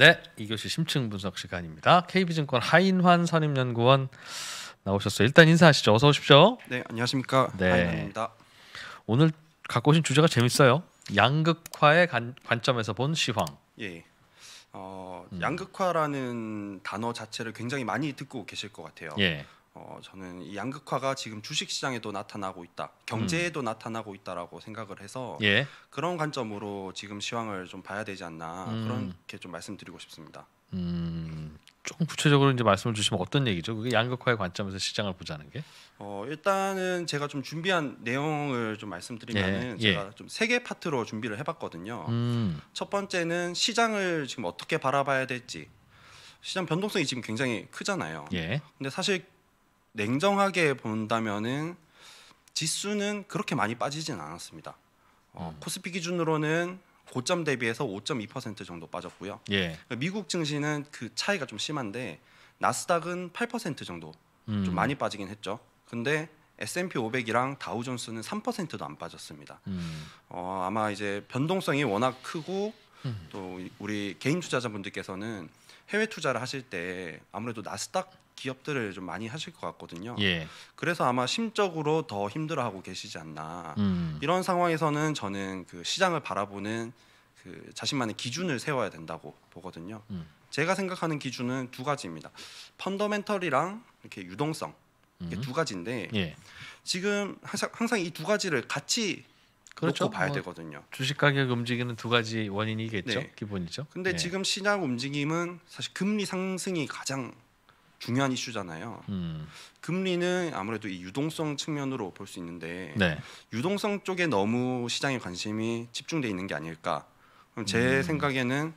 네, 이교시 심층 분석 시간입니다. KB증권 하인환 선임연구원 나오셨어요. 일단 인사하시죠. 어서 오십시오. 네, 안녕하십니까. 네. 하인환입니다. 오늘 갖고 오신 주제가 재밌어요. 양극화의 관, 관점에서 본 시황. 예. 어, 양극화라는 음. 단어 자체를 굉장히 많이 듣고 계실 것 같아요. 예. 어, 저는 이 양극화가 지금 주식 시장에도 나타나고 있다, 경제에도 음. 나타나고 있다라고 생각을 해서 예. 그런 관점으로 지금 시황을 좀 봐야 되지 않나 음. 그렇게 좀 말씀드리고 싶습니다. 음, 조금 구체적으로 이제 말씀을 주시면 어떤 얘기죠? 그게 양극화의 관점에서 시장을 보자는 게? 어, 일단은 제가 좀 준비한 내용을 좀 말씀드리면은 예, 예. 제가 예. 좀세 개 파트로 준비를 해봤거든요. 음. 첫 번째는 시장을 지금 어떻게 바라봐야 될지. 시장 변동성이 지금 굉장히 크잖아요. 예. 근데 사실 냉정하게 본다면은 지수는 그렇게 많이 빠지진 않았습니다. 어, 음. 코스피 기준으로는 고점 대비해서 5.2% 정도 빠졌고요. 예. 그러니까 미국 증시는 그 차이가 좀 심한데 나스닥은 8% 정도 음. 좀 많이 빠지긴 했죠. 근데 S&P 500이랑 다우존스는 3%도 안 빠졌습니다. 음. 어, 아마 이제 변동성이 워낙 크고 음. 또 우리 개인 투자자분들께서는 해외 투자를 하실 때 아무래도 나스닥 기업들을 좀 많이 하실 것 같거든요. 예. 그래서 아마 심적으로 더 힘들어하고 계시지 않나. 음. 이런 상황에서는 저는 그 시장을 바라보는 그 자신만의 기준을 세워야 된다고 보거든요. 음. 제가 생각하는 기준은 두 가지입니다. 펀더멘털이랑 이렇게 유동성 이게 음. 두 가지인데 예. 지금 항상, 항상 이 두 가지를 같이 그렇죠. 놓고 봐야 뭐 되거든요. 주식 가격 움직이는 두 가지 원인이겠죠. 네. 기본이죠. 근데 예. 지금 시장 움직임은 사실 금리 상승이 가장 중요한 이슈잖아요. 음. 금리는 아무래도 이 유동성 측면으로 볼 수 있는데 네. 유동성 쪽에 너무 시장의 관심이 집중돼 있는 게 아닐까. 그럼 제 음. 생각에는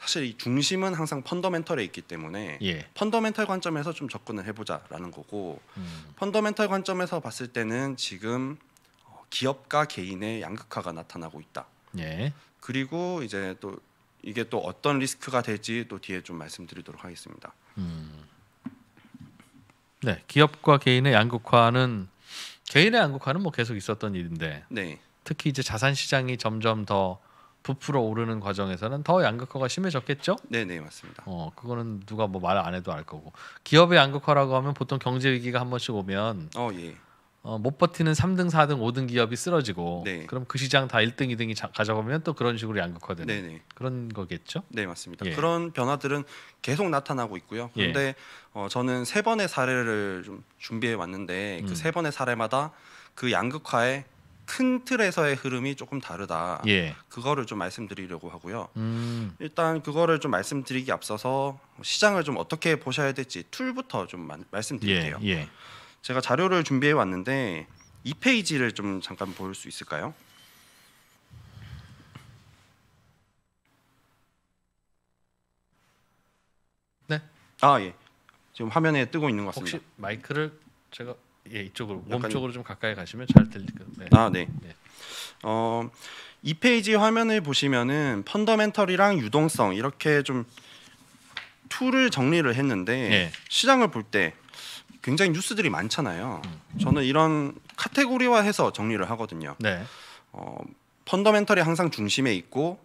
사실 이 중심은 항상 펀더멘털에 있기 때문에 예. 펀더멘털 관점에서 좀 접근을 해보자라는 거고 음. 펀더멘털 관점에서 봤을 때는 지금 어, 기업과 개인의 양극화가 나타나고 있다. 예. 그리고 이제 또 이게 또 어떤 리스크가 될지 또 뒤에 좀 말씀드리도록 하겠습니다. 음. 네, 기업과 개인의 양극화는 개인의 양극화는 뭐 계속 있었던 일인데 네. 특히 이제 자산 시장이 점점 더 부풀어 오르는 과정에서는 더 양극화가 심해졌겠죠? 네, 네 맞습니다. 어, 그거는 누가 뭐 말 안 해도 알 거고 기업의 양극화라고 하면 보통 경제 위기가 한 번씩 오면 어, 예. 어, 못 버티는 3등, 4등, 5등 기업이 쓰러지고 네. 그럼 그 시장 다 1등, 2등이 자, 가져가면 또 그런 식으로 양극화되는 네네. 네. 그런 거겠죠? 네 맞습니다. 예. 그런 변화들은 계속 나타나고 있고요. 예. 그런데 예. 어, 저는 세 번의 사례를 좀 준비해 왔는데 그세 음. 번의 사례마다 그 양극화의 큰 틀에서의 흐름이 조금 다르다. 예. 그거를 좀 말씀드리려고 하고요. 음. 일단 그거를 좀 말씀드리기 앞서서 시장을 좀 어떻게 보셔야 될지 툴부터 좀 말씀드릴게요. 예, 예. 제가 자료를 준비해 왔는데 이 페이지를 좀 잠깐 볼 수 있을까요? 네. 아 예. 지금 화면에 뜨고 있는 것 같습니다. 혹시 마이크를 제가 예 이쪽으로 약간... 쪽으로 좀 가까이 가시면 잘 들릴 겁니다. 네. 아 네. 네. 어, 이 페이지 화면을 보시면은 펀더멘털이랑 유동성 이렇게 좀 툴을 정리를 했는데 네. 시장을 볼때 굉장히 뉴스들이 많잖아요. 음. 저는 이런 카테고리화해서 정리를 하거든요. 네. 어, 펀더멘털이 항상 중심에 있고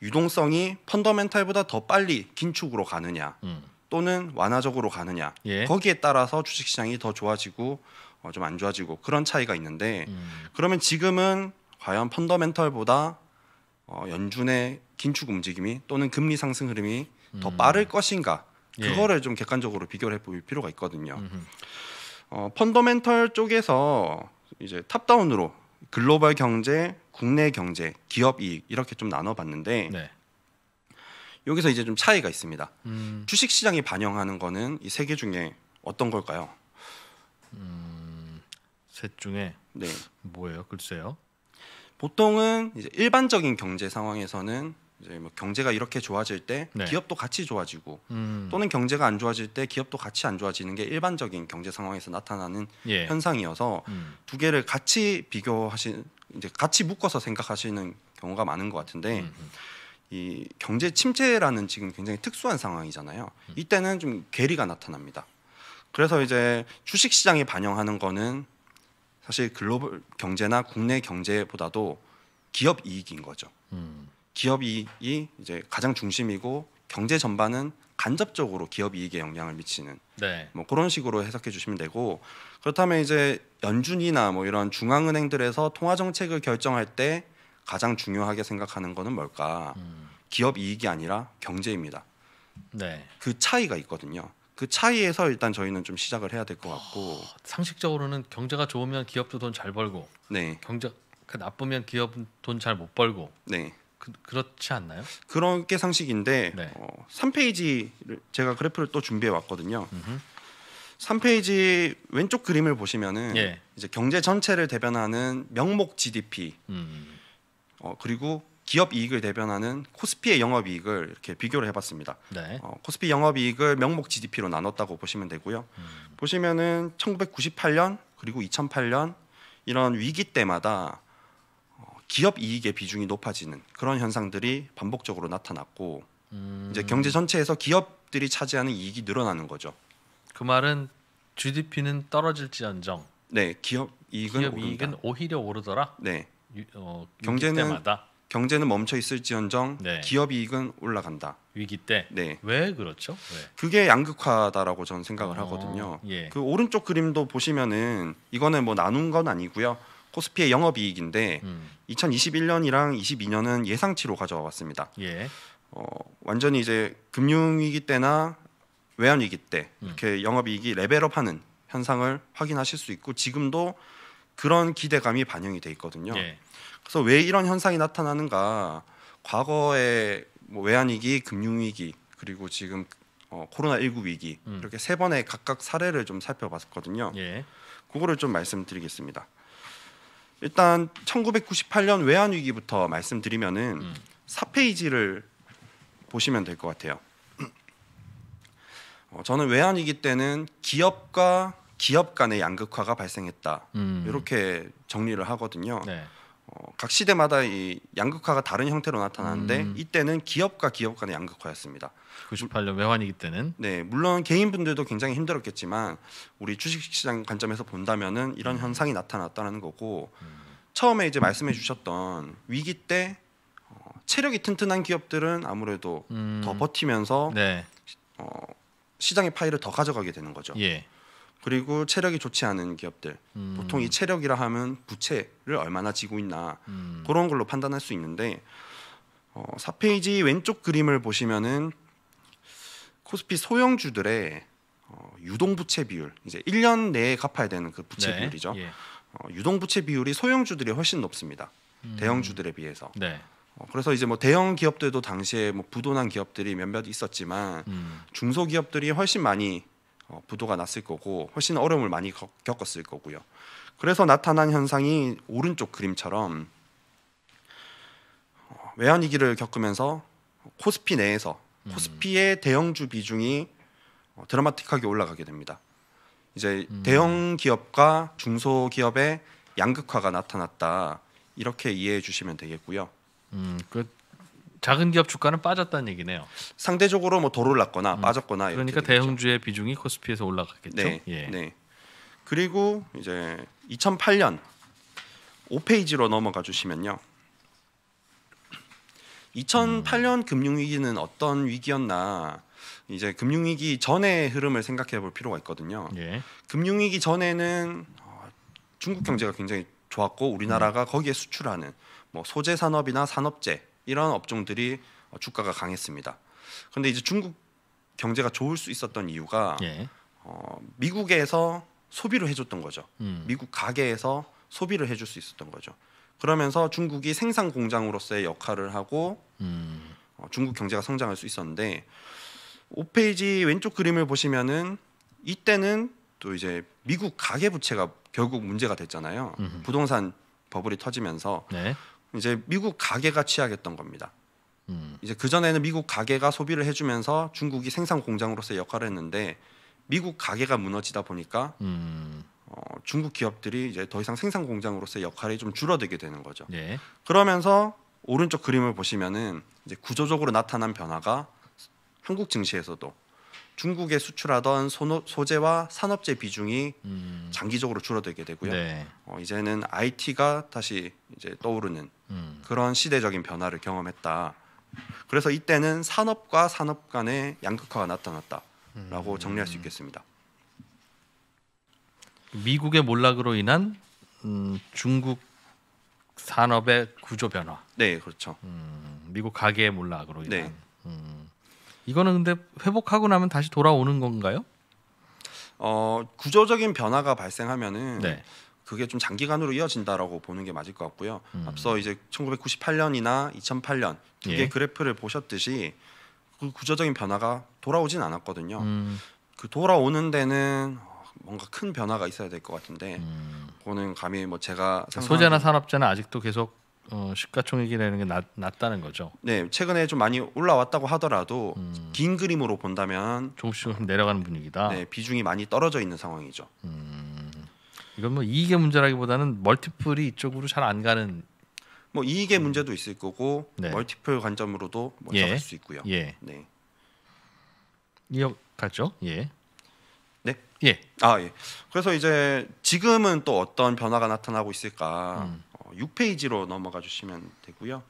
유동성이 펀더멘털보다더 빨리 긴축으로 가느냐 음. 또는 완화적으로 가느냐 예. 거기에 따라서 주식시장이 더 좋아지고 어, 좀 안 좋아지고 그런 차이가 있는데 음. 그러면 지금은 과연 펀더멘털보다 어, 연준의 긴축 움직임이 또는 금리 상승 흐름이 더 음. 빠를 것인가 예. 그거를 좀 객관적으로 비교를 해볼 필요가 있거든요. 어, 펀더멘털 쪽에서 이제 탑다운으로 글로벌 경제, 국내 경제, 기업 이익 이렇게 좀 나눠봤는데 네. 여기서 이제 좀 차이가 있습니다. 음. 주식 시장이 반영하는 거는 이 세 개 중에 어떤 걸까요? 음, 셋 중에 네. 뭐예요? 글쎄요. 보통은 이제 일반적인 경제 상황에서는 이제 뭐 경제가 이렇게 좋아질 때 네. 기업도 같이 좋아지고 음. 또는 경제가 안 좋아질 때 기업도 같이 안 좋아지는 게 일반적인 경제 상황에서 나타나는 예. 현상이어서 음. 두 개를 같이 비교하신 이제 같이 묶어서 생각하시는 경우가 많은 것 같은데 음이 음. 경제 침체라는 지금 굉장히 특수한 상황이잖아요. 음. 이때는 좀 괴리가 나타납니다. 그래서 이제 주식 시장이 반영하는 거는 사실 글로벌 경제나 국내 경제보다도 기업 이익인 거죠. 음. 기업이 익 이제 이 가장 중심이고 경제 전반은 간접적으로 기업 이익에 영향을 미치는 네. 뭐 그런 식으로 해석해 주시면 되고 그렇다면 이제 연준이나 뭐 이런 중앙은행들에서 통화 정책을 결정할 때 가장 중요하게 생각하는 거는 뭘까? 음. 기업 이익이 아니라 경제입니다. 네. 그 차이가 있거든요. 그 차이에서 일단 저희는 좀 시작을 해야 될 것 같고 어, 상식적으로는 경제가 좋으면 기업도 돈 잘 벌고 네. 경제 나쁘면 기업 은돈 잘 못 벌고 네. 그, 렇지 않나요? 그런 게 상식인데 네. 어, 3페이지 제가 그래프를 또 준비해 왔거든요. 음흠. 3페이지 왼쪽 그림을 보시면은 예. 이제 경제 전체를 대변하는 명목 GDP 음. 어, 그리고 기업 이익을 대변하는 코스피의 영업 이익을 이렇게 비교를 해봤습니다. 네. 어, 코스피 영업 이익을 명목 GDP로 나눴다고 보시면 되고요. 음. 보시면은 1998년 그리고 2008년 이런 위기 때마다 기업 이익의 비중이 높아지는 그런 현상들이 반복적으로 나타났고 음. 이제 경제 전체에서 기업들이 차지하는 이익이 늘어나는 거죠. 그 말은 GDP는 떨어질지언정. 네, 기업 이익은 기업 이익은 오히려 오르더라. 네, 유, 어, 경제는 때마다. 경제는 멈춰 있을지언정 네. 기업 이익은 올라간다. 위기 때. 네. 왜 그렇죠? 왜? 그게 양극화다라고 저는 생각을 어, 하거든요. 예. 그 오른쪽 그림도 보시면은 이거는 뭐 나눈 건 아니고요. 코스피의 영업이익인데 음. 2021년이랑 22년은 예상치로 가져왔습니다. 예. 어, 완전히 이제 금융위기 때나 외환위기 때 음. 이렇게 영업이익이 레벨업하는 현상을 확인하실 수 있고 지금도 그런 기대감이 반영이 돼 있거든요. 예. 그래서 왜 이런 현상이 나타나는가? 과거에 뭐 외환위기, 금융위기 그리고 지금 어, 코로나 19 위기 음. 이렇게 세 번의 각각 사례를 좀 살펴봤거든요. 예. 그거를 좀 말씀드리겠습니다. 일단 1998년 외환 위기부터 말씀드리면은 4페이지를 음. 보시면 될 것 같아요. 어, 저는 외환 위기 때는 기업과 기업 간의 양극화가 발생했다. 음. 이렇게 정리를 하거든요. 네. 어, 각 시대마다 이 양극화가 다른 형태로 나타나는데 음. 이때는 기업과 기업 간의 양극화였습니다. 98년 외환위기 때는 네 물론 개인분들도 굉장히 힘들었겠지만 우리 주식시장 관점에서 본다면은 이런 음. 현상이 나타났다는 거고 음. 처음에 이제 말씀해주셨던 위기 때 어, 체력이 튼튼한 기업들은 아무래도 음. 더 버티면서 네. 어, 시장의 파이를더 가져가게 되는 거죠. 예. 그리고 체력이 좋지 않은 기업들 음. 보통 이 체력이라 하면 부채를 얼마나 지고 있나 음. 그런 걸로 판단할 수 있는데 어, 4페이지 왼쪽 그림을 보시면은 코스피 소형주들의 어, 유동 부채 비율 이제 1년 내에 갚아야 되는 그 부채 네. 비율이죠. 예. 어, 유동 부채 비율이 소형주들이 훨씬 높습니다. 음. 대형주들에 비해서. 네. 어, 그래서 이제 뭐 대형 기업들도 당시에 뭐 부도난 기업들이 몇몇 있었지만 음. 중소기업들이 훨씬 많이 어, 부도가 났을 거고 훨씬 어려움을 많이 겪었을 거고요. 그래서 나타난 현상이 오른쪽 그림처럼 어, 외환위기를 겪으면서 코스피 내에서 음. 코스피의 대형주 비중이 어, 드라마틱하게 올라가게 됩니다. 이제 음. 대형 기업과 중소 기업의 양극화가 나타났다 이렇게 이해해 주시면 되겠고요. 음, 그 작은 기업 주가는 빠졌다는 얘기네요. 상대적으로 뭐도올랐거나 음. 빠졌거나 그러니까 대형주의 비중이 코스피에서 올라갔겠죠. 네. 예. 네. 그리고 이제 2008년 5페이지로 넘어가 주시면요. 2008년 음. 금융 위기는 어떤 위기였나? 이제 금융 위기 전의 흐름을 생각해 볼 필요가 있거든요. 예. 금융 위기 전에는 어, 중국 경제가 굉장히 좋았고 우리나라가 음. 거기에 수출하는 뭐 소재 산업이나 산업재 이런 업종들이 어, 주가가 강했습니다. 그런데 이제 중국 경제가 좋을 수 있었던 이유가 예. 어, 미국에서 소비를 해줬던 거죠. 음. 미국 가게에서 소비를 해줄 수 있었던 거죠. 그러면서 중국이 생산 공장으로서의 역할을 하고 음. 어, 중국 경제가 성장할 수 있었는데 5페이지 왼쪽 그림을 보시면은 이때는 또 이제 미국 가계 부채가 결국 문제가 됐잖아요. 음흠. 부동산 버블이 터지면서 네. 이제 미국 가게가 취하겠던 겁니다. 음. 이제 그 전에는 미국 가게가 소비를 해주면서 중국이 생산 공장으로서 역할을 했는데 미국 가게가 무너지다 보니까 음. 어, 중국 기업들이 이제 더 이상 생산 공장으로서의 역할이 좀 줄어들게 되는 거죠. 예. 그러면서 오른쪽 그림을 보시면은 이제 구조적으로 나타난 변화가 한국 증시에서도 중국에 수출하던 소, 소재와 산업재 비중이 음. 장기적으로 줄어들게 되고요. 네. 어, 이제는 IT가 다시 이제 떠오르는 음. 그런 시대적인 변화를 경험했다. 그래서 이때는 산업과 산업 간의 양극화가 나타났다라고 음. 정리할 수 있겠습니다. 미국의 몰락으로 인한 음, 중국 산업의 구조 변화. 네, 그렇죠. 음, 미국 가계의 몰락으로 네. 인한. 네. 이거는 근데 회복하고 나면 다시 돌아오는 건가요? 어 구조적인 변화가 발생하면은 네. 그게 좀 장기간으로 이어진다라고 보는 게 맞을 것 같고요. 음. 앞서 이제 1998년이나 2008년 두개 예. 그래프를 보셨듯이 그 구조적인 변화가 돌아오진 않았거든요. 음. 그 돌아오는 데는 뭔가 큰 변화가 있어야 될 것 같은데 음. 그거는 감히 뭐 제가 소재나 산업재는 아직도 계속 어, 시가총액이라는 게 낮, 낮다는 거죠. 네, 최근에 좀 많이 올라왔다고 하더라도 음. 긴 그림으로 본다면 조금씩 조 내려가는 분위기다. 네, 비중이 많이 떨어져 있는 상황이죠. 음. 이건 뭐 이익의 문제라기보다는 멀티플이 이쪽으로 잘 안 가는 뭐 이익의 음. 문제도 있을 거고 네. 멀티플 관점으로도 먼저 뭐 예. 갈수 있고요. 예. 네. 이어 갔죠? 예. 네. 예. 아 예. 그래서 이제 지금은 또 어떤 변화가 나타나고 있을까? 음. 6페이지로 넘어가 주시면 되고요.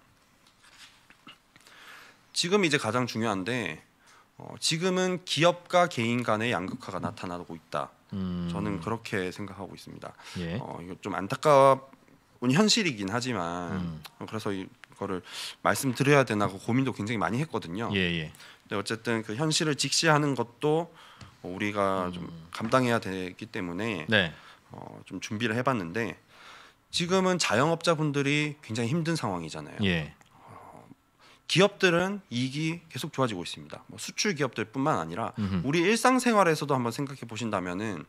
지금 이제 가장 중요한데 어, 지금은 기업과 개인 간의 양극화가 나타나고 있다. 음. 저는 그렇게 생각하고 있습니다. 예. 어, 이거 좀 안타까운 현실이긴 하지만 음. 어, 그래서 이거를 말씀드려야 되나고 민도 굉장히 많이 했거든요. 예예. 예. 근데 어쨌든 그 현실을 직시하는 것도 어, 우리가 음. 좀 감당해야 되기 때문에 네. 어, 좀 준비를 해봤는데 지금은 자영업자분들이 굉장히 힘든 상황이잖아요. 예. 기업들은 이익이 계속 좋아지고 있습니다. 뭐 수출 기업들뿐만 아니라 음흠. 우리 일상생활에서도 한번 생각해 보신다면은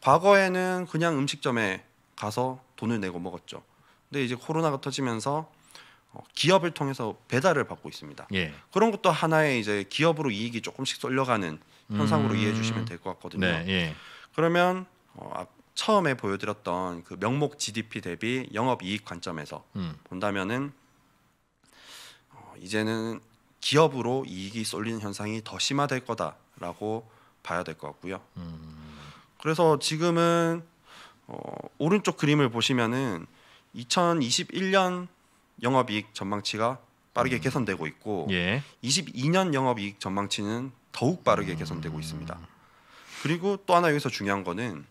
과거에는 그냥 음식점에 가서 돈을 내고 먹었죠. 근데 이제 코로나가 터지면서 어, 기업을 통해서 배달을 받고 있습니다. 예. 그런 것도 하나의 이제 기업으로 이익이 조금씩 쏠려가는 현상으로 음... 이해해 주시면 될 것 같거든요. 네, 예. 그러면 어, 처음에 보여드렸던 그 명목 GDP 대비 영업 이익 관점에서 음. 본다면은 어, 이제는 기업으로 이익이 쏠리는 현상이 더 심화될 거다라고 봐야 될 것 같고요. 음. 그래서 지금은 어, 오른쪽 그림을 보시면은 2021년 영업이익 전망치가 빠르게 음. 개선되고 있고 예. 22년 영업이익 전망치는 더욱 빠르게 음. 개선되고 있습니다. 그리고 또 하나 여기서 중요한 거는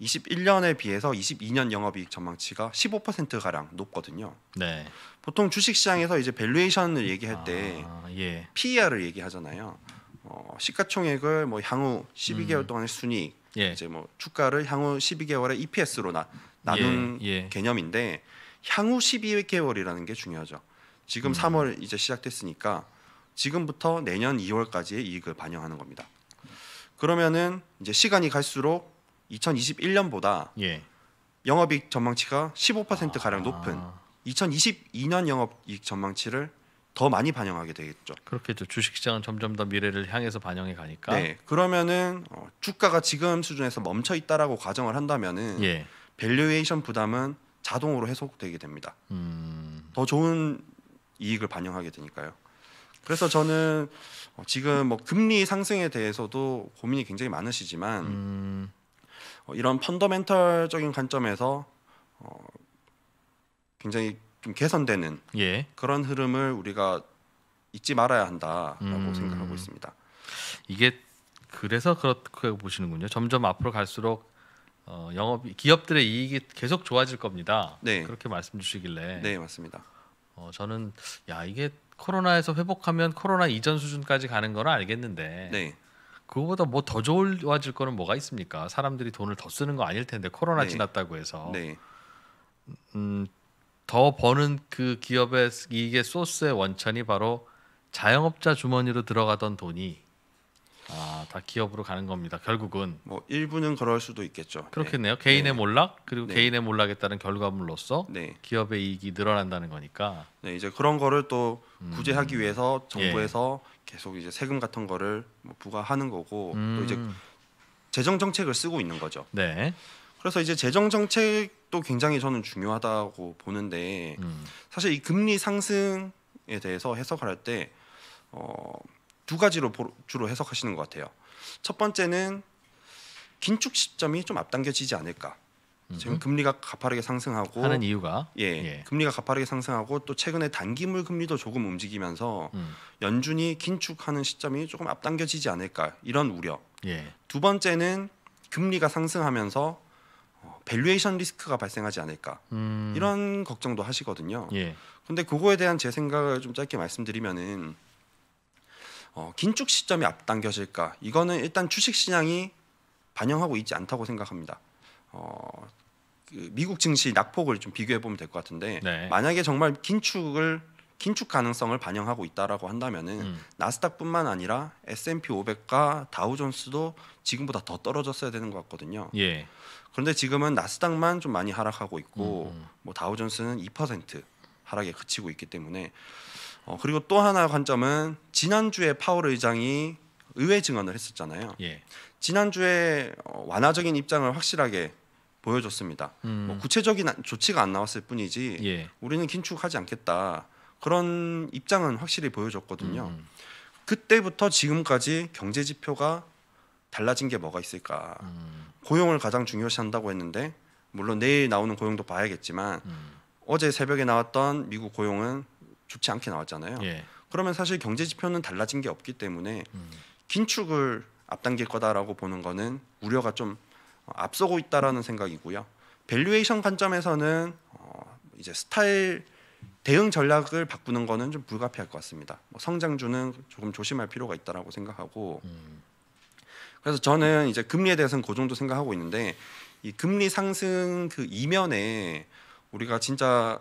21년에 비해서 22년 영업이익 전망치가 15% 가량 높거든요. 네. 보통 주식시장에서 이제 밸류에이션을 얘기할 때 아, 예. PER을 얘기하잖아요. 어, 시가총액을 뭐 향후 12개월 음. 동안의 순이익, 예. 이제 뭐 주가를 향후 12개월의 EPS로 나, 나눈 예. 예. 개념인데 향후 12개월이라는 게 중요하죠. 지금 음. 3월 이제 시작됐으니까 지금부터 내년 2월까지의 이익을 반영하는 겁니다. 그러면은 이제 시간이 갈수록 2021년보다 예. 영업이익 전망치가 15% 가량 아. 높은 2022년 영업이익 전망치를 더 많이 반영하게 되겠죠. 그렇겠죠. 주식시장은 점점 더 미래를 향해서 반영해 가니까. 네. 그러면은 어, 주가가 지금 수준에서 멈춰 있다라고 가정을 한다면은 예. 밸류에이션 부담은 자동으로 해소되게 됩니다. 음... 더 좋은 이익을 반영하게 되니까요. 그래서 저는 어, 지금 뭐 금리 상승에 대해서도 고민이 굉장히 많으시지만 음... 어, 이런 펀더멘털적인 관점에서 어, 굉장히 좀 개선되는 예. 그런 흐름을 우리가 잊지 말아야 한다라고 음. 생각하고 있습니다. 이게 그래서 그렇게 보시는군요. 점점 앞으로 갈수록 어, 영업 기업들의 이익이 계속 좋아질 겁니다. 네. 그렇게 말씀 주시길래. 네, 맞습니다. 어, 저는 야 이게 코로나에서 회복하면 코로나 이전 수준까지 가는 건 알겠는데 네. 그거보다 뭐 더 좋아질 거는 뭐가 있습니까? 사람들이 돈을 더 쓰는 거 아닐 텐데 코로나 네. 지났다고 해서 네. 음, 더 버는 그 기업의 이게 소스의 원천이 바로 자영업자 주머니로 들어가던 돈이 아, 다 기업으로 가는 겁니다. 결국은 뭐 일부는 그럴 수도 있겠죠. 그렇겠네요. 개인의 네. 몰락 그리고 네. 개인의 몰락에 따른 결과물로서 네. 기업의 이익이 늘어난다는 거니까. 네, 이제 그런 거를 또 음. 구제하기 위해서 정부에서 예. 계속 이제 세금 같은 거를 뭐 부과하는 거고 음. 또 이제 재정 정책을 쓰고 있는 거죠. 네. 그래서 이제 재정 정책도 굉장히 저는 중요하다고 보는데 음. 사실 이 금리 상승에 대해서 해석할 때 어. 두 가지로 주로 해석하시는 것 같아요. 첫 번째는 긴축 시점이 좀 앞당겨지지 않을까. 지금 금리가 가파르게 상승하고 하는 이유가 예, 예, 금리가 가파르게 상승하고 또 최근에 단기물 금리도 조금 움직이면서 음. 연준이 긴축하는 시점이 조금 앞당겨지지 않을까 이런 우려. 예. 두 번째는 금리가 상승하면서 어, 밸류에이션 리스크가 발생하지 않을까 음. 이런 걱정도 하시거든요. 예. 근데 그거에 대한 제 생각을 좀 짧게 말씀드리면은 어, 긴축 시점이 앞당겨질까? 이거는 일단 주식 시장이 반영하고 있지 않다고 생각합니다. 어, 그 미국 증시 낙폭을 좀 비교해 보면 될 것 같은데 네. 만약에 정말 긴축을 긴축 가능성을 반영하고 있다라고 한다면은 음. 나스닥뿐만 아니라 S&P 500과 다우존스도 지금보다 더 떨어졌어야 되는 것 같거든요. 예. 그런데 지금은 나스닥만 좀 많이 하락하고 있고 음. 음. 뭐 다우존스는 2% 하락에 그치고 있기 때문에 어, 그리고 또 하나 의 관점은 지난주에 파월 의장이 의회 증언을 했었잖아요. 예. 지난주에 어, 완화적인 입장을 확실하게 보여줬습니다. 음. 뭐 구체적인 조치가 안 나왔을 뿐이지 예. 우리는 긴축하지 않겠다 그런 입장은 확실히 보여줬거든요. 음. 그때부터 지금까지 경제 지표가 달라진 게 뭐가 있을까? 음. 고용을 가장 중요시한다고 했는데 물론 내일 나오는 고용도 봐야겠지만 음. 어제 새벽에 나왔던 미국 고용은 좋지 않게 나왔잖아요. 예. 그러면 사실 경제 지표는 달라진 게 없기 때문에 음. 긴축을 앞당길 거다라고 보는 거는 우려가 좀 어, 앞서고 있다라는 생각이고요. 밸류에이션 관점에서는 어 이제 스타일 대응 전략을 바꾸는 거는 좀 불가피할 것 같습니다. 뭐 성장주는 조금 조심할 필요가 있다라고 생각하고 음. 그래서 저는 이제 금리에 대해서는 그 정도 생각하고 있는데 이 금리 상승 그 이면에 우리가 진짜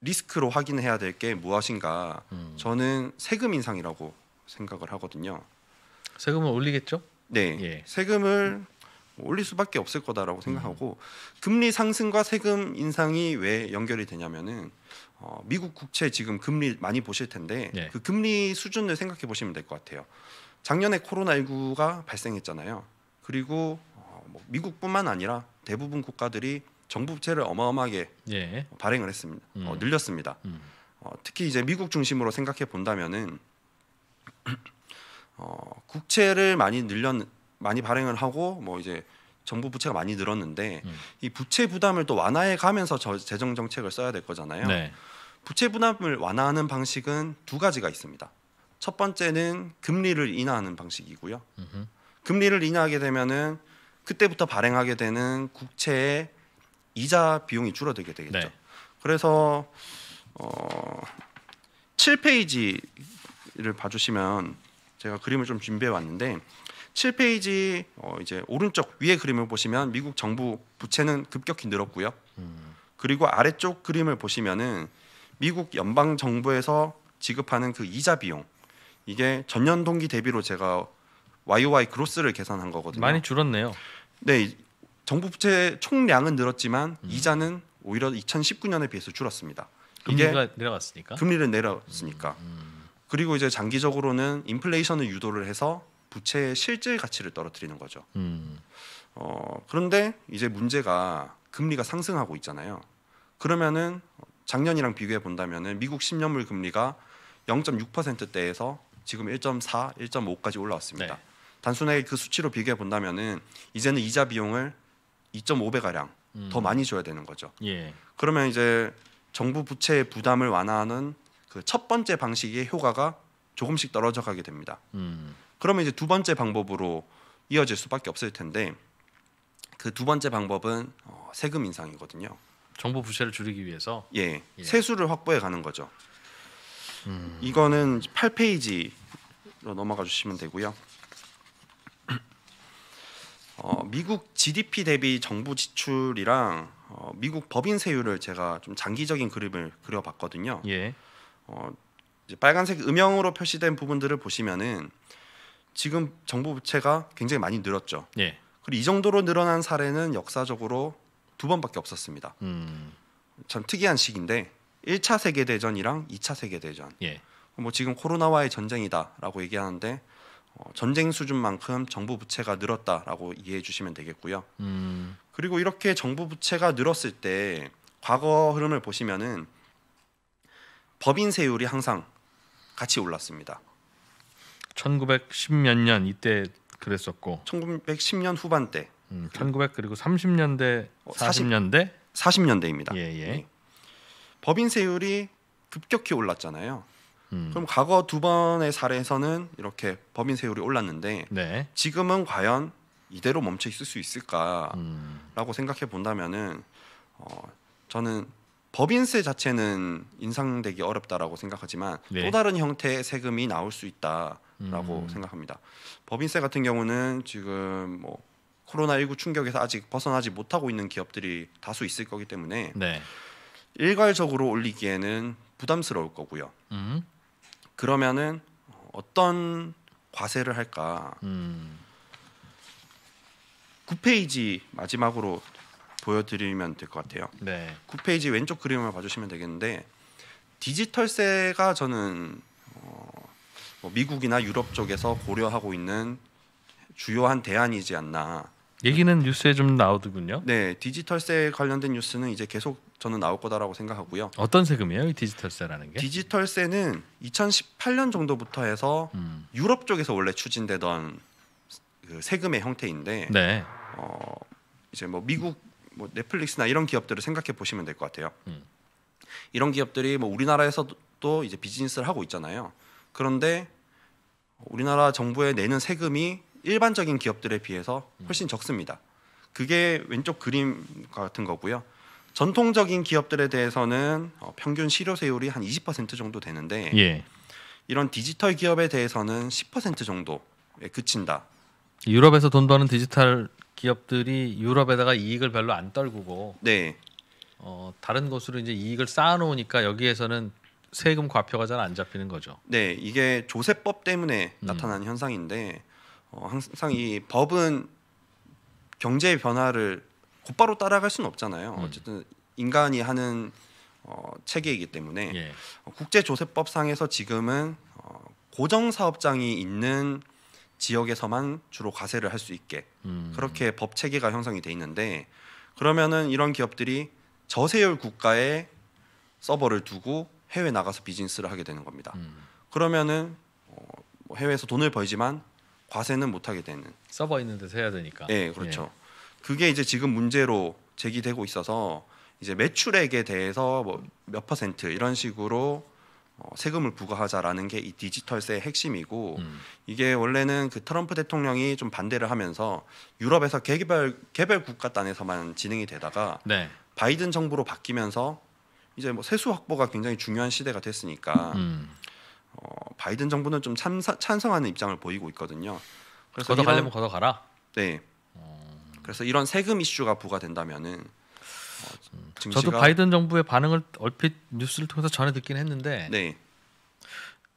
리스크로 확인해야 될 게 무엇인가? 음. 저는 세금 인상이라고 생각을 하거든요. 세금을 올리겠죠? 네, 예. 세금을 올릴 수밖에 없을 거다라고 생각하고 음. 금리 상승과 세금 인상이 왜 연결이 되냐면은 어, 미국 국채 지금 금리 많이 보실 텐데 예. 그 금리 수준을 생각해 보시면 될 것 같아요. 작년에 코로나19가 발생했잖아요. 그리고 어, 뭐 미국뿐만 아니라 대부분 국가들이 정부 부채를 어마어마하게 예. 발행을 했습니다. 어, 음. 어, 늘렸습니다. 음. 어, 특히 이제 미국 중심으로 생각해 본다면은 어, 국채를 많이 늘렸 많이 발행을 하고 뭐 이제 정부 부채가 많이 늘었는데 음. 이 부채 부담을 또 완화해 가면서 저 재정 정책을 써야 될 거잖아요. 네. 부채 부담을 완화하는 방식은 두 가지가 있습니다. 첫 번째는 금리를 인하하는 방식이고요. 음흠. 금리를 인하하게 되면은 그때부터 발행하게 되는 국채의 이자 비용이 줄어들게 되겠죠. 네. 그래서 어, 7페이지를 봐주시면 제가 그림을 좀 준비해 왔는데 7페이지 어, 이제 오른쪽 위에 그림을 보시면 미국 정부 부채는 급격히 늘었고요. 음. 그리고 아래쪽 그림을 보시면은 미국 연방 정부에서 지급하는 그 이자 비용 이게 전년 동기 대비로 제가 YOY 그로스를 계산한 거거든요. 많이 줄었네요. 네, 정부 부채 총량은 늘었지만 음. 이자는 오히려 2019년에 비해서 줄었습니다. 금리가 내려갔으니까. 금리를 내렸으니까. 음, 음. 그리고 이제 장기적으로는 인플레이션을 유도를 해서 부채의 실질 가치를 떨어뜨리는 거죠. 음. 어, 그런데 이제 문제가 금리가 상승하고 있잖아요. 그러면은 작년이랑 비교해 본다면은 미국 10년물 금리가 0.6%대에서 지금 1.4, 1.5까지 올라왔습니다. 네. 단순하게 그 수치로 비교해 본다면은 이제는 이자 비용을 2.5배 가량 음. 더 많이 줘야 되는 거죠. 예. 그러면 이제 정부 부채의 부담을 완화하는 그 첫 번째 방식의 효과가 조금씩 떨어져 가게 됩니다. 음. 그러면 이제 두 번째 방법으로 이어질 수밖에 없을 텐데 그 두 번째 방법은 어, 세금 인상이거든요. 정부 부채를 줄이기 위해서 예, 예. 세수를 확보해 가는 거죠. 음. 이거는 8페이지로 넘어가 주시면 되고요. 어, 미국 GDP 대비 정부 지출이랑 어, 미국 법인 세율을 제가 좀 장기적인 그림을 그려봤거든요. 예. 어, 빨간색 음영으로 표시된 부분들을 보시면은 지금 정부 부채가 굉장히 많이 늘었죠. 예. 그리고 이 정도로 늘어난 사례는 역사적으로 두 번밖에 없었습니다. 음. 참 특이한 시기인데 1차 세계 대전이랑 2차 세계 대전. 예. 뭐 지금 코로나와의 전쟁이다라고 얘기하는데 어, 전쟁 수준만큼 정부 부채가 늘었다라고 이해해 주시면 되겠고요. 음. 그리고 이렇게 정부 부채가 늘었을 때 과거 흐름을 보시면은 법인 세율이 항상 같이 올랐습니다. 1910몇 년 이때 그랬었고 1910년 후반대 음, 1900 그리고 30년대 40년대 어, 40, 년대입니다 예, 예. 네. 법인 세율이 급격히 올랐잖아요. 음. 그럼 과거 두 번의 사례에서는 이렇게 법인 세율이 올랐는데 네. 지금은 과연 이대로 멈춰 있을 수 있을까라고 음. 생각해 본다면은 어, 저는 법인세 자체는 인상되기 어렵다라고 생각하지만 네. 또 다른 형태의 세금이 나올 수 있다라고 음. 생각합니다. 법인세 같은 경우는 지금 뭐 코로나19 충격에서 아직 벗어나지 못하고 있는 기업들이 다수 있을 거기 때문에 네. 일괄적으로 올리기에는 부담스러울 거고요. 음. 그러면은 어떤 과세를 할까? 음. 9페이지 마지막으로 보여드리면 될 것 같아요. 네. 9페이지 왼쪽 그림을 봐주시면 되겠는데 디지털세가 저는 어, 뭐 미국이나 유럽 쪽에서 고려하고 있는 주요한 대안이지 않나. 얘기는 뉴스에 좀 나오더군요. 네, 디지털세 관련된 뉴스는 이제 계속 저는 나올 거다라고 생각하고요. 어떤 세금이에요? 디지털세라는 게? 디지털세는 2018년 정도부터 해서 음. 유럽 쪽에서 원래 추진되던 그 세금의 형태인데 네. 어, 이제 뭐 미국 뭐 넷플릭스나 이런 기업들을 생각해 보시면 될 것 같아요. 음. 이런 기업들이 뭐 우리나라에서도 이제 비즈니스를 하고 있잖아요. 그런데 우리나라 정부에 내는 세금이 일반적인 기업들에 비해서 훨씬 적습니다. 그게 왼쪽 그림 같은 거고요. 전통적인 기업들에 대해서는 어, 평균 실효세율이 한 20% 정도 되는데 예. 이런 디지털 기업에 대해서는 10% 정도에 그친다. 유럽에서 돈 버는 디지털 기업들이 유럽에다가 이익을 별로 안 떨구고 네. 어, 다른 곳으로 이제 이익을 쌓아놓으니까 여기에서는 세금 과표가 잘 안 잡히는 거죠. 네, 이게 조세법 때문에 음. 나타난 현상인데 어, 항상 이 법은 경제의 변화를 곧바로 따라갈 수는 없잖아요. 음. 어쨌든 인간이 하는 어, 체계이기 때문에 예. 어, 국제조세법상에서 지금은 어, 고정 사업장이 있는 지역에서만 주로 과세를 할 수 있게 음. 그렇게 법 체계가 형성이 돼 있는데 그러면은 이런 기업들이 저세율 국가에 서버를 두고 해외 나가서 비즈니스를 하게 되는 겁니다. 음. 그러면은 어, 뭐 해외에서 돈을 벌지만 과세는 못 하게 되는 서버 있는 데서 해야 되니까. 네, 그렇죠. 예. 그게 이제 지금 문제로 제기되고 있어서 이제 매출액에 대해서 뭐 몇 퍼센트 이런 식으로 어, 세금을 부과하자라는 게 이 디지털세의 핵심이고 음. 이게 원래는 그 트럼프 대통령이 좀 반대를 하면서 유럽에서 개별 개별 국가 단에서만 진행이 되다가 네. 바이든 정부로 바뀌면서 이제 뭐 세수 확보가 굉장히 중요한 시대가 됐으니까 음. 어, 바이든 정부는 좀 참사, 찬성하는 입장을 보이고 있거든요. 그래서 걷어가려면 걷어가라. 네. 그래서 이런 세금 이슈가 부과된다면은 어, 증시가... 저도 바이든 정부의 반응을 얼핏 뉴스를 통해서 전해 듣긴 했는데 네.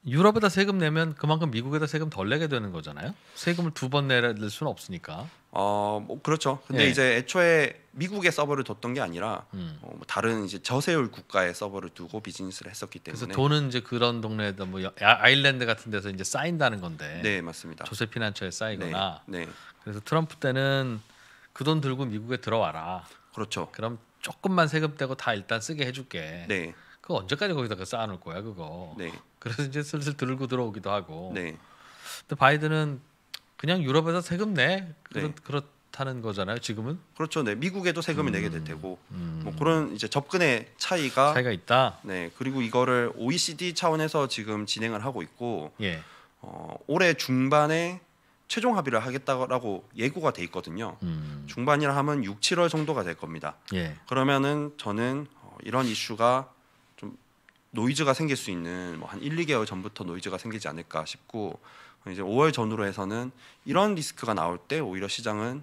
유럽에다 세금 내면 그만큼 미국에다 세금 덜 내게 되는 거잖아요. 세금을 두 번내야될 수는 없으니까. 어, 뭐 그렇죠. 근데 예. 이제 애초에 미국의 서버를 뒀던 게 아니라 음. 어, 뭐 다른 이제 저세율 국가의 서버를 두고 비즈니스를 했었기 때문에. 그래서 돈은 이제 그런 동네에다 뭐 아, 아일랜드 같은 데서 이제 쌓인다는 건데. 네, 맞습니다. 조세 피난처에 쌓이거나. 네, 네. 그래서 트럼프 때는 그돈 들고 미국에 들어와라. 그렇죠. 그럼 조금만 세금 떼고 다 일단 쓰게 해줄게. 네. 그 언제까지 거기다가 쌓아놓을 거야 그거. 네. 그래서 이제 슬슬 들고 들어오기도 하고. 네. 근데 바이든은 그냥 유럽에서 세금 내. 그렇, 네. 그렇 타는 거잖아요 지금은 그렇죠 네 미국에도 세금을 음, 내게 될 테고 음. 뭐 그런 이제 접근의 차이가 차이가 있다 네 그리고 이거를 OECD 차원에서 지금 진행을 하고 있고 예. 어, 올해 중반에 최종 합의를 하겠다라고 예고가 돼 있거든요. 음. 중반이라 하면 6, 7월 정도가 될 겁니다. 예. 그러면은 저는 어, 이런 이슈가 좀 노이즈가 생길 수 있는 뭐 한 1, 2개월 전부터 노이즈가 생기지 않을까 싶고 이제 5월 전후로 해서는 이런 리스크가 나올 때 오히려 시장은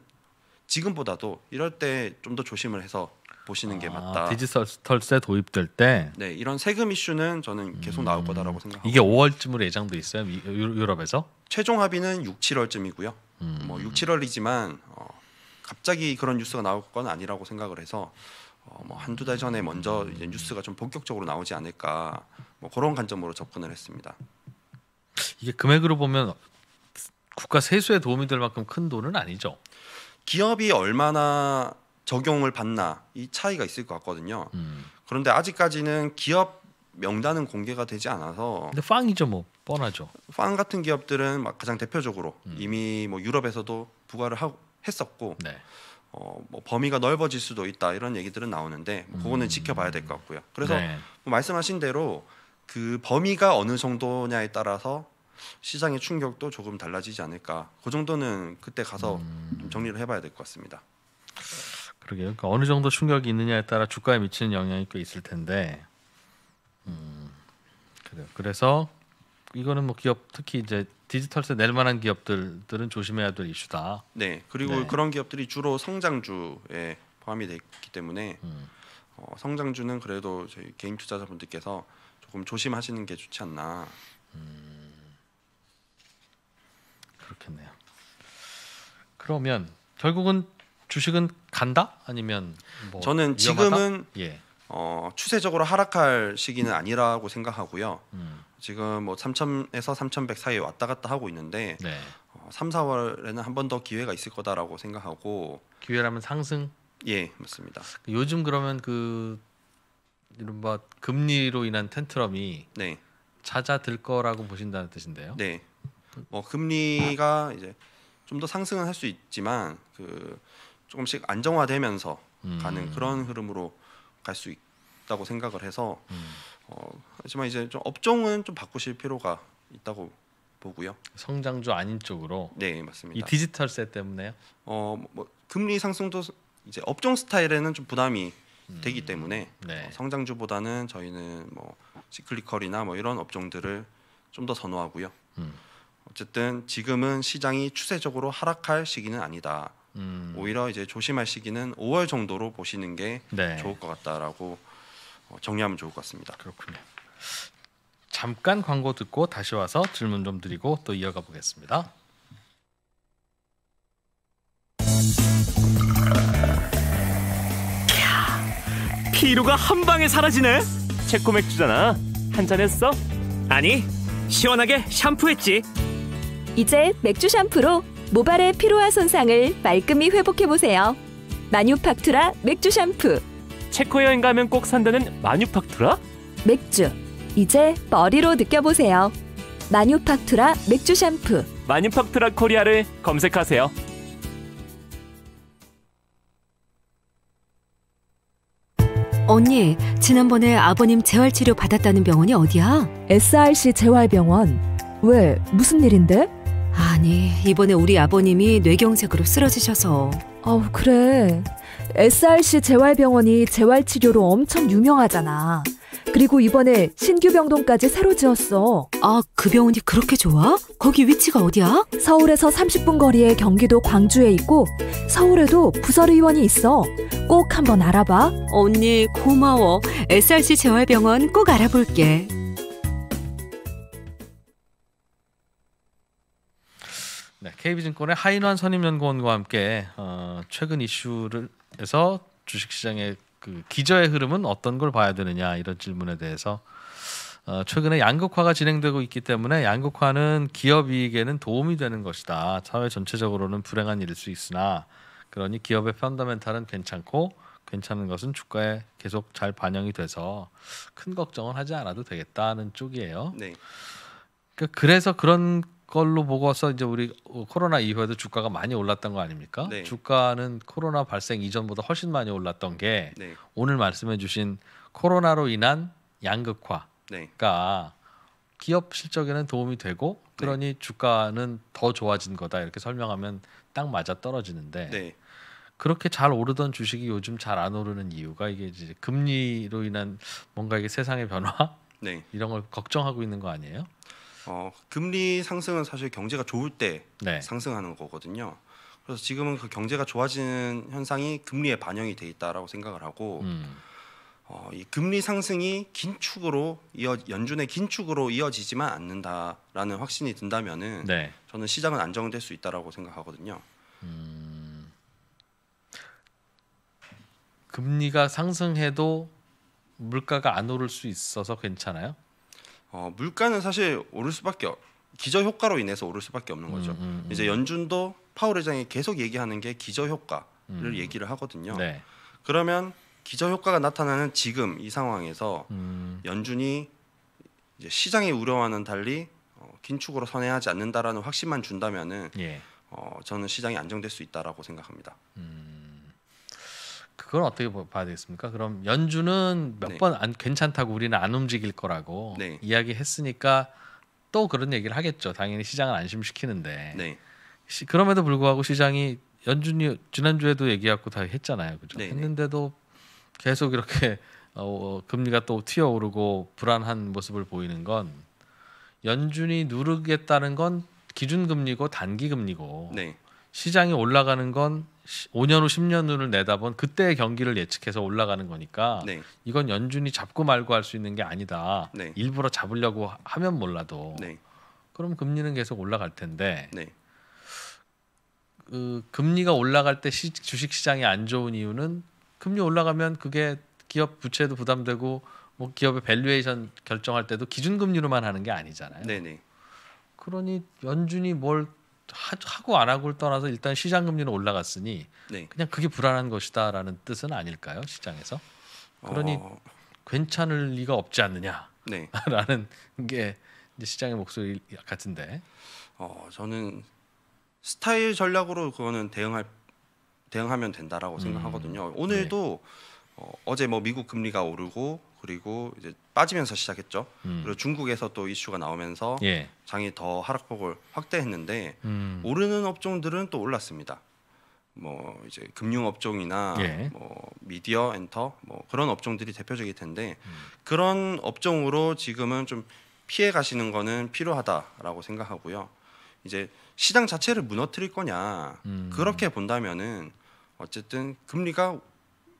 지금보다도 이럴 때 좀 더 조심을 해서 보시는 게 아, 맞다. 디지털세 도입될 때 네, 이런 세금 이슈는 저는 계속 나올 음, 거다라고 생각합니다. 이게 5월쯤으로 예정돼 있어요. 유럽에서? 최종 합의는 6, 7월쯤이고요. 음. 뭐 6, 7월이지만 어, 갑자기 그런 뉴스가 나올 건 아니라고 생각을 해서 어, 뭐 한두 달 전에 먼저 이제 뉴스가 좀 본격적으로 나오지 않을까 뭐 그런 관점으로 접근을 했습니다. 이게 금액으로 보면 국가 세수에 도움이 될 만큼 큰 돈은 아니죠. 기업이 얼마나 적용을 받나 이 차이가 있을 것 같거든요. 음. 그런데 아직까지는 기업 명단은 공개가 되지 않아서 근데 빵이죠 뭐 뻔하죠. 빵 같은 기업들은 막 가장 대표적으로 음. 이미 뭐 유럽에서도 부과를 하고 했었고 네. 어, 뭐 범위가 넓어질 수도 있다 이런 얘기들은 나오는데 뭐 그거는 음. 지켜봐야 될 것 같고요. 그래서 네. 뭐 말씀하신 대로 그 범위가 어느 정도냐에 따라서 시장의 충격도 조금 달라지지 않을까. 그 정도는 그때 가서 음. 좀 정리를 해봐야 될 것 같습니다. 그러게요. 그러니까 어느 정도 충격이 있느냐에 따라 주가에 미치는 영향이 꽤 있을 텐데. 음, 그래요. 그래서 이거는 뭐 기업 특히 이제 디지털세 낼 만한 기업들들은 조심해야 될 이슈다. 네. 그리고 네. 그런 기업들이 주로 성장주에 포함이 됐기 때문에 음. 어, 성장주는 그래도 저희 개인 투자자분들께서 조금 조심하시는 게 좋지 않나. 음, 그렇겠네요. 그러면 결국은 주식은 간다 아니면 뭐 저는 지금은 예. 어, 추세적으로 하락할 시기는 아니라고 생각하고요. 음. 지금 뭐 3천에서 3,100 사이에 왔다 갔다 하고 있는데 네. 어, 3, 4월에는 한 번 더 기회가 있을 거다라고 생각하고 기회라면 상승? 예, 맞습니다. 요즘 그러면 그 이른바 금리로 인한 텐트럼이 네. 찾아들 거라고 보신다는 뜻인데요. 네. 뭐 금리가 이제 좀 더 상승은 할 수 있지만 그 조금씩 안정화되면서 음. 가는 그런 흐름으로 갈 수 있다고 생각을 해서 음. 어, 하지만 이제 좀 업종은 좀 바꾸실 필요가 있다고 보고요. 성장주 아닌 쪽으로. 네 맞습니다. 이 디지털세 때문에요? 어뭐 금리 상승도 이제 업종 스타일에는 좀 부담이 음. 되기 때문에 네. 어, 성장주보다는 저희는 뭐 시클리컬이나 뭐 이런 업종들을 좀 더 선호하고요. 음. 어쨌든 지금은 시장이 추세적으로 하락할 시기는 아니다. 음. 오히려 이제 조심하 시기는 5월 정도로 보시는 게 네. 좋을 것 같다라고 어, 정리하면 좋을 것 같습니다. 그렇군요. 잠깐 광고 듣고 다시 와서 질문 좀 드리고 또 이어가 보겠습니다. 피로가 한 방에 사라지네. 체코 맥주잖아. 한 잔 했어? 아니, 시원하게 샴푸했지. 이제 맥주 샴푸로 모발의 피로와 손상을 말끔히 회복해보세요. 마뉴팍투라 맥주 샴푸. 체코 여행 가면 꼭 산다는 마뉴팍투라? 맥주. 이제 머리로 느껴보세요. 마뉴팍투라 맥주 샴푸. 마뉴팍투라 코리아를 검색하세요. 언니, 지난번에 아버님 재활치료 받았다는 병원이 어디야? SRC 재활병원. 왜? 무슨 일인데? 아니, 이번에 우리 아버님이 뇌경색으로 쓰러지셔서. 어우, 그래. SRC 재활병원이 재활치료로 엄청 유명하잖아. 그리고 이번에 신규 병동까지 새로 지었어. 아, 그 병원이 그렇게 좋아? 거기 위치가 어디야? 서울에서 30분 거리에 경기도 광주에 있고 서울에도 부설의원이 있어. 꼭 한번 알아봐. 언니, 고마워. SRC 재활병원 꼭 알아볼게. 네, KB증권의 하인환 선임연구원과 함께 어, 최근 이슈에서 를 주식시장의 그 기저의 흐름은 어떤 걸 봐야 되느냐 이런 질문에 대해서 어, 최근에 양극화가 진행되고 있기 때문에 양극화는 기업 이익에는 도움이 되는 것이다. 사회 전체적으로는 불행한 일일 수 있으나 그러니 기업의 펀더멘탈은 괜찮고 괜찮은 것은 주가에 계속 잘 반영이 돼서 큰 걱정은 하지 않아도 되겠다는 쪽이에요. 네. 그러니까 그래서 그런 걸로 보고서 이제 우리 코로나 이후에도 주가가 많이 올랐던 거 아닙니까? 네. 주가는 코로나 발생 이전보다 훨씬 많이 올랐던 게 네. 오늘 말씀해주신 코로나로 인한 양극화가 네. 기업 실적에는 도움이 되고 네. 그러니 주가는 더 좋아진 거다 이렇게 설명하면 딱 맞아 떨어지는데 네. 그렇게 잘 오르던 주식이 요즘 잘 안 오르는 이유가 이게 이제 금리로 인한 뭔가 이게 세상의 변화 네. 이런 걸 걱정하고 있는 거 아니에요? 어, 금리 상승은 사실 경제가 좋을 때 네. 상승하는 거거든요. 그래서 지금은 그 경제가 좋아지는 현상이 금리에 반영이 돼 있다라고 생각을 하고 음. 어, 이 금리 상승이 긴축으로 이어 연준의 긴축으로 이어지지만 않는다라는 확신이 든다면은 네. 저는 시장은 안정될 수 있다라고 생각하거든요. 음. 금리가 상승해도 물가가 안 오를 수 있어서 괜찮아요? 어, 물가는 사실 오를 수밖에 기저 효과로 인해서 오를 수밖에 없는 거죠. 음, 음, 음, 이제 연준도 파월 회장이 계속 얘기하는 게 기저 효과를 음. 얘기를 하거든요. 네. 그러면 기저 효과가 나타나는 지금 이 상황에서 음. 연준이 이제 시장의 우려와는 달리 어, 긴축으로 선회하지 않는다라는 확신만 준다면은 예. 어, 저는 시장이 안정될 수 있다라고 생각합니다. 음. 그건 어떻게 봐야 되겠습니까? 그럼 연준은 몇번 네. 괜찮다고 우리는 안 움직일 거라고 네. 이야기했으니까 또 그런 얘기를 하겠죠. 당연히 시장을 안심시키는데 네. 시, 그럼에도 불구하고 시장이 연준이 지난주에도 얘기하고 다 했잖아요, 그죠? 네, 네. 했는데도 계속 이렇게 어, 어, 금리가 또 튀어오르고 불안한 모습을 보이는 건 연준이 누르겠다는 건 기준금리고 단기금리고 네. 시장이 올라가는 건 5년 후 10년 후를 내다본 그때의 경기를 예측해서 올라가는 거니까 네. 이건 연준이 잡고 말고 할 수 있는 게 아니다. 네. 일부러 잡으려고 하면 몰라도 네. 그럼 금리는 계속 올라갈 텐데 네. 그 금리가 올라갈 때 주식 시장이 안 좋은 이유는 금리 올라가면 그게 기업 부채도 부담되고 뭐 기업의 밸류에이션 결정할 때도 기준금리로만 하는 게 아니잖아요. 네, 네. 그러니 연준이 뭘 하고 하안 하고를 떠나서 일단 시장 금리는 올라갔으니 네. 그냥 그게 불안한 것이다라는 뜻은 아닐까요 시장에서? 그러니 어... 괜찮을 리가 없지 않느냐라는 네. 게 시장의 목소리 같은데. 어 저는 스타일 전략으로 그거는 대응할 대응하면 된다라고 음. 생각하거든요. 오늘도 네. 어, 제뭐 미국 금리가 오르고 그리고 이제 빠지면서 시작했죠. 음. 그리고 중국에서 또 이슈가 나오면서 예. 장이 더 하락폭을 확대했는데 음. 오르는 업종들은 또 올랐습니다. 뭐 이제 금융 업종이나 예. 뭐 미디어 엔터 뭐 그런 업종들이 대표적일 텐데 음. 그런 업종으로 지금은 좀 피해 가시는 거는 필요하다라고 생각하고요. 이제 시장 자체를 무너뜨릴 거냐 음. 그렇게 본다면은 어쨌든 금리가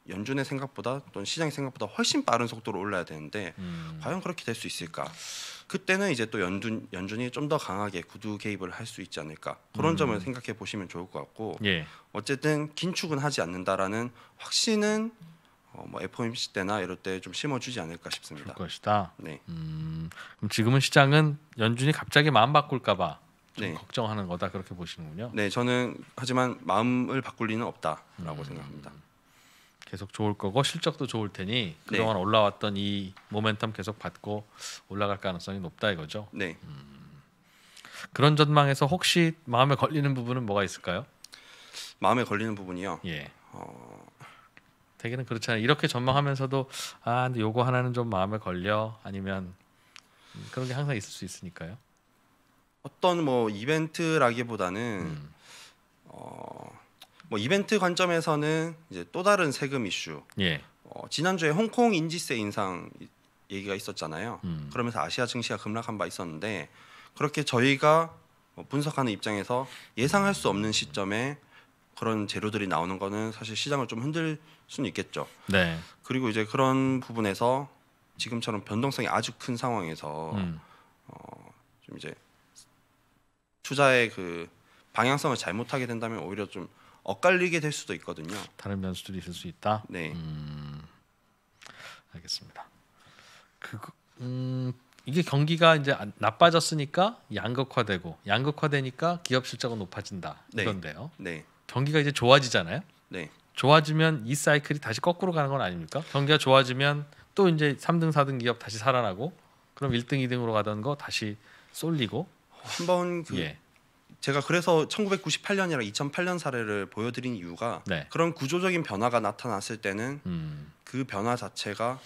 연준의 생각보다 또는 시장의 생각보다 훨씬 빠른 속도로 올라야 되는데 음. 과연 그렇게 될 수 있을까? 그때는 이제 또 연준 연준이 좀 더 강하게 구두 개입을 할 수 있지 않을까 그런 음. 점을 생각해 보시면 좋을 것 같고 예. 어쨌든 긴축은 하지 않는다라는 확신은 어, 뭐 FOMC 때나 이럴 때 좀 심어주지 않을까 싶습니다. 것이다. 네. 음, 그럼 지금은 시장은 연준이 갑자기 마음 바꿀까봐 네. 걱정하는 거다 그렇게 보시는군요. 네, 저는 하지만 마음을 바꿀 리는 없다라고 음. 생각합니다. 계속 좋을 거고 실적도 좋을 테니 그동안 네. 올라왔던 이 모멘텀 계속 받고 올라갈 가능성이 높다 이거죠. 네. 음, 그런 전망에서 혹시 마음에 걸리는 부분은 뭐가 있을까요? 마음에 걸리는 부분이요. 예. 어... 대개는 그렇잖아요. 이렇게 전망하면서도 아 근데 요거 하나는 좀 마음에 걸려 아니면 음, 그런 게 항상 있을 수 있으니까요. 어떤 뭐 이벤트라기보다는 음. 어. 뭐 이벤트 관점에서는 이제 또 다른 세금 이슈. 예. 어, 지난주에 홍콩 인지세 인상 얘기가 있었잖아요. 음. 그러면서 아시아 증시가 급락한 바 있었는데 그렇게 저희가 뭐 분석하는 입장에서 예상할 수 없는 시점에 그런 재료들이 나오는 거는 사실 시장을 좀 흔들 수는 있겠죠. 네. 그리고 이제 그런 부분에서 지금처럼 변동성이 아주 큰 상황에서 음. 어, 좀 이제 투자의 그 방향성을 잘못하게 된다면 오히려 좀 엇갈리게 될 수도 있거든요. 다른 변수들이 있을 수 있다. 네. 음, 알겠습니다. 그 음, 이게 경기가 이제 나빠졌으니까 양극화되고 양극화되니까 기업 실적은 높아진다 네. 이건데요. 네. 경기가 이제 좋아지잖아요. 네. 좋아지면 이 사이클이 다시 거꾸로 가는 건 아닙니까? 경기가 좋아지면 또 이제 3등 4등 기업 다시 살아나고 그럼 1등 2등으로 가던 거 다시 쏠리고 한 번 그 예. 제가 그래서 1 9 9 8년이나 2008년 사례를 보여드린 이유가 네. 그런 구조적인 변화가 나타났을 때는 음. 그 변화 자체가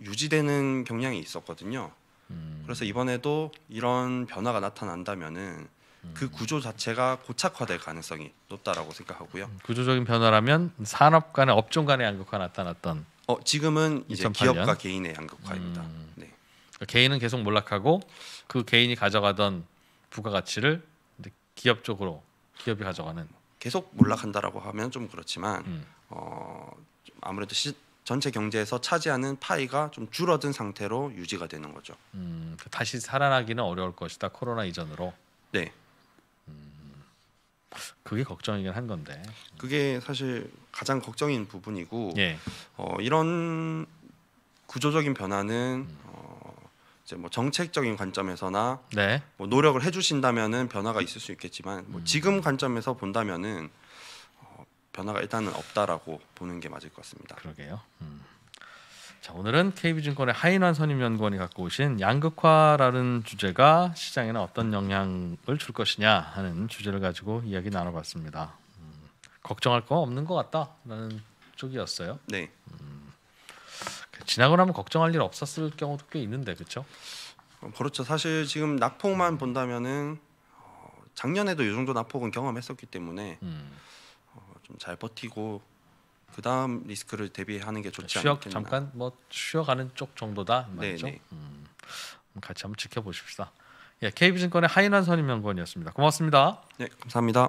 유지되는 경향이 있었거든요. 음. 그래서 이번에도 이런 변화가 나타난다면은 그 음. 구조 자체가 고착화될 가능성이 높다라고 생각하고요. 음, 구조적인 변화라면 산업 간의 업종 간의 양극화 나타났던. 어 지금은 이제 2008년? 기업과 개인의 양극화입니다. 음. 네. 그러니까 개인은 계속 몰락하고 그 개인이 가져가던 부가가치를 기업 쪽으로 기업이 가져가는 계속 몰락한다라고 하면 좀 그렇지만 음. 어, 아무래도 시, 전체 경제에서 차지하는 파이가 좀 줄어든 상태로 유지가 되는 거죠. 음, 그 다시 살아나기는 어려울 것이다. 코로나 이전으로. 네. 음, 그게 걱정이긴 한 건데. 그게 사실 가장 걱정인 부분이고 예. 어, 이런 구조적인 변화는 음. 어, 이제 뭐 정책적인 관점에서나 네. 뭐 노력을 해주신다면은 변화가 있을 수 있겠지만 뭐 음. 지금 관점에서 본다면은 어, 변화가 일단은 없다라고 보는 게 맞을 것 같습니다. 그러게요. 음. 자 오늘은 KB증권의 하인환 선임연구원이 갖고 오신 양극화라는 주제가 시장에는 어떤 영향을 줄 것이냐 하는 주제를 가지고 이야기 나눠봤습니다. 음, 걱정할 거 없는 것 같다라는 쪽이었어요. 네. 음. 지나고 나면 걱정할 일 없었을 경우도 꽤 있는데 그렇죠? 그렇죠. 사실 지금 낙폭만 본다면은 어, 작년에도 이 정도 낙폭은 경험했었기 때문에 음. 어, 좀잘 버티고 그 다음 리스크를 대비하는 게 좋지 쉬어, 않겠나. 잠깐 뭐 쉬어가는 쪽 정도다 맞죠? 음, 같이 한번 지켜보십시다. 예, KB증권의 하인환 선임연구원이었습니다. 고맙습니다. 네, 감사합니다.